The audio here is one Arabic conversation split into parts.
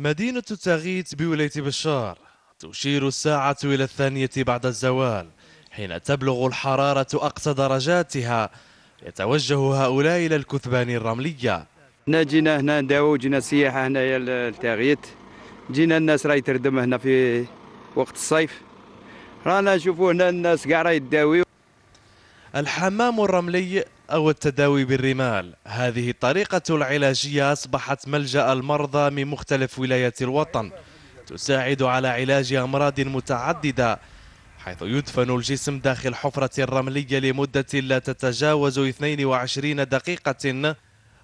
مدينة تاغيت بولاية بشار تشير الساعة إلى الثانية بعد الزوال حين تبلغ الحرارة أقصى درجاتها يتوجه هؤلاء إلى الكثبان الرملية هنا جينا هنا نداو جينا سياحة هنايا لتاغيت جينا الناس راهي تردم هنا في وقت الصيف رانا نشوفوا هنا الناس قاع راهي الحمام الرملي أو التداوي بالرمال هذه الطريقة العلاجية أصبحت ملجأ المرضى من مختلف ولايات الوطن تساعد على علاج أمراض متعددة حيث يدفن الجسم داخل حفرة رملية لمدة لا تتجاوز 22 دقيقة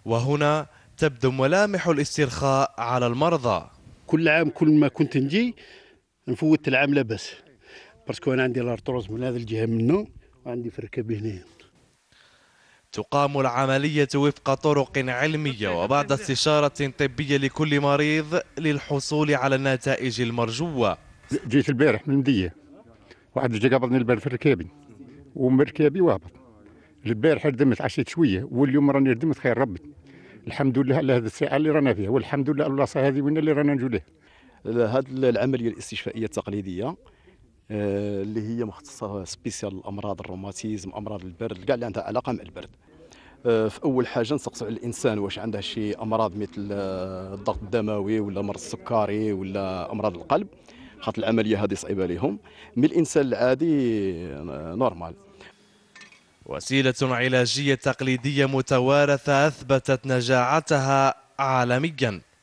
وهنا تبدو ملامح الاسترخاء على المرضى كل عام كل ما كنت نجي نفوت العام لاباس باسكو انا عندي الارتروز من هذه الجهه منه وعندي فركة هنا تقام العملية وفق طرق علمية وبعد استشارة طبية لكل مريض للحصول على النتائج المرجوة جيت البارح من مدية واحد جا قبضني البارح في ركابي ومركابي وهبط البارح ردمت عشيت شوية واليوم راني ردمت خير ربي الحمد لله على هذه الساعة اللي رانا فيها والحمد لله على البلاصة هذه وين اللي رانا نجوا لها هذه العملية الاستشفائية التقليدية آه، اللي هي مختصه سبيسيال الامراض الروماتيزم امراض البرد كاع اللي عندها علاقه مع البرد آه، في اول حاجه نسقسو على الانسان واش عنده شي امراض مثل آه، الضغط الدموي ولا مرض السكري ولا امراض القلب خاطر العمليه هذه صعيبه لهم من الانسان العادي نورمال وسيله علاجيه تقليديه متوارثه اثبتت نجاعتها عالميا